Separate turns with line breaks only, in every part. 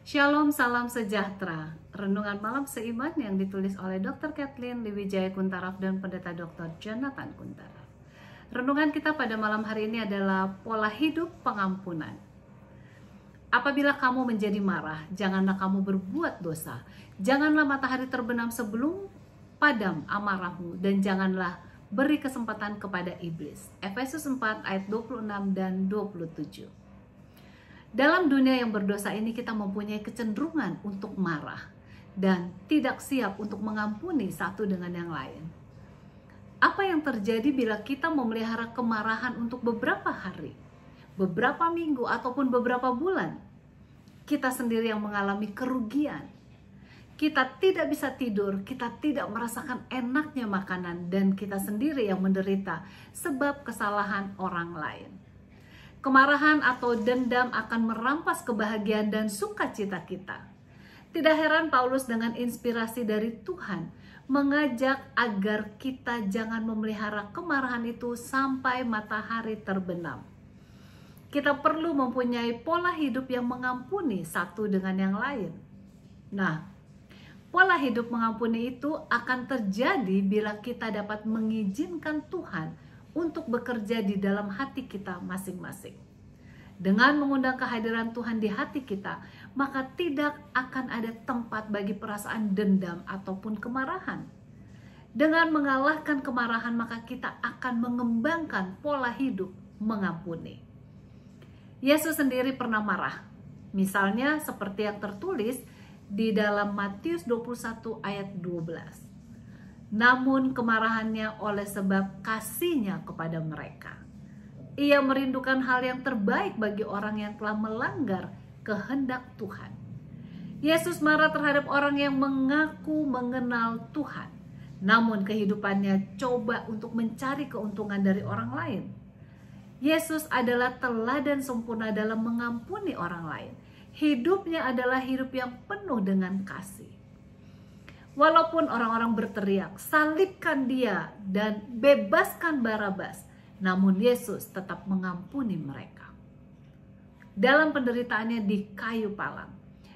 Shalom, salam sejahtera. Renungan malam seiman yang ditulis oleh Dr. Kathleen Liwijaya Kuntaraf dan Pendeta Dr. Jonathan Kuntaraf. Renungan kita pada malam hari ini adalah pola hidup pengampunan. Apabila kamu menjadi marah, janganlah kamu berbuat dosa. Janganlah matahari terbenam sebelum padam amarahmu dan janganlah beri kesempatan kepada iblis. Efesus 4 ayat 26 dan 27. Dalam dunia yang berdosa ini kita mempunyai kecenderungan untuk marah dan tidak siap untuk mengampuni satu dengan yang lain. Apa yang terjadi bila kita memelihara kemarahan untuk beberapa hari, beberapa minggu ataupun beberapa bulan? Kita sendiri yang mengalami kerugian. Kita tidak bisa tidur, kita tidak merasakan enaknya makanan dan kita sendiri yang menderita sebab kesalahan orang lain. Kemarahan atau dendam akan merampas kebahagiaan dan sukacita kita. Tidak heran Paulus dengan inspirasi dari Tuhan mengajak agar kita jangan memelihara kemarahan itu sampai matahari terbenam. Kita perlu mempunyai pola hidup yang mengampuni satu dengan yang lain. Nah, pola hidup mengampuni itu akan terjadi bila kita dapat mengizinkan Tuhan untuk bekerja di dalam hati kita masing-masing. Dengan mengundang kehadiran Tuhan di hati kita, maka tidak akan ada tempat bagi perasaan dendam ataupun kemarahan. Dengan mengalahkan kemarahan, maka kita akan mengembangkan pola hidup mengampuni. Yesus sendiri pernah marah. Misalnya seperti yang tertulis di dalam Matius 21 ayat 12 namun kemarahannya oleh sebab kasihnya kepada mereka. Ia merindukan hal yang terbaik bagi orang yang telah melanggar kehendak Tuhan. Yesus marah terhadap orang yang mengaku mengenal Tuhan, namun kehidupannya coba untuk mencari keuntungan dari orang lain. Yesus adalah teladan sempurna dalam mengampuni orang lain. Hidupnya adalah hidup yang penuh dengan kasih Walaupun orang-orang berteriak, salibkan dia dan bebaskan Barabas. Namun Yesus tetap mengampuni mereka. Dalam penderitaannya di kayu palang,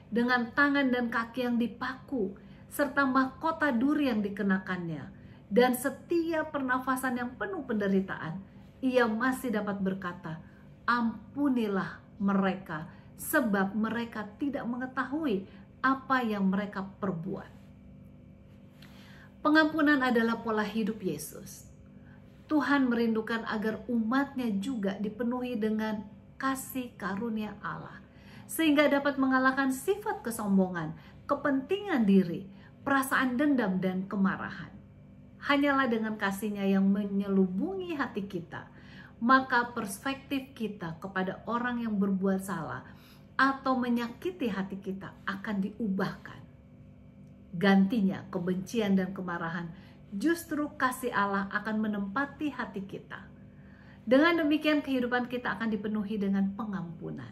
dengan tangan dan kaki yang dipaku, serta mahkota duri yang dikenakannya, dan setiap pernafasan yang penuh penderitaan, ia masih dapat berkata, ampunilah mereka, sebab mereka tidak mengetahui apa yang mereka perbuat. Pengampunan adalah pola hidup Yesus. Tuhan merindukan agar umatnya juga dipenuhi dengan kasih karunia Allah. Sehingga dapat mengalahkan sifat kesombongan, kepentingan diri, perasaan dendam dan kemarahan. Hanyalah dengan kasihnya yang menyelubungi hati kita, maka perspektif kita kepada orang yang berbuat salah atau menyakiti hati kita akan diubahkan gantinya kebencian dan kemarahan, justru kasih Allah akan menempati hati kita. Dengan demikian kehidupan kita akan dipenuhi dengan pengampunan.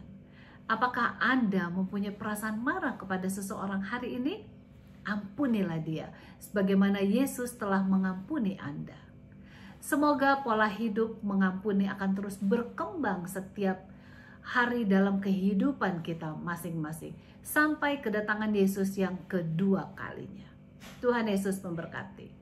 Apakah Anda mempunyai perasaan marah kepada seseorang hari ini? Ampunilah dia, sebagaimana Yesus telah mengampuni Anda. Semoga pola hidup mengampuni akan terus berkembang setiap hari hari dalam kehidupan kita masing-masing sampai kedatangan Yesus yang kedua kalinya. Tuhan Yesus memberkati.